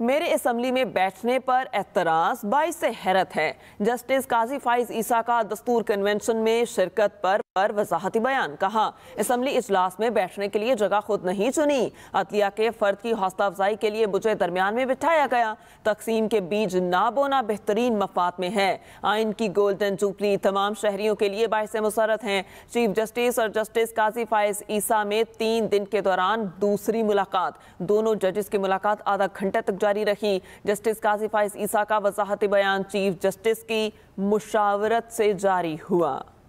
मेरे असम्बली में बैठने पर एतराज़ बाईस हैरत है जस्टिस काजी फाइज ईसा का दस्तूर कन्वेंशन में शिरकत पर पर वजाहती बयान कहा असम्बली इजलास में बैठने के लिए जगह खुद नहीं चुनी अतलिया के फर्द की हौसला अफजाई के लिए मुझे दरमियान में बिठाया गया तकसीम के बीज ना बोना बेहतरीन मफाद में है आइन की गोल्डन चुपली तमाम शहरियों के लिए बायस मुसरत हैं चीफ जस्टिस और जस्टिस काजी फायज ईसा में तीन दिन के दौरान दूसरी मुलाकात दोनों जजेस की मुलाकात आधा घंटे तक जारी रही जस्टिस काजी फायज ईसा का वजाहती बयान चीफ जस्टिस की मुशावरत से जारी हुआ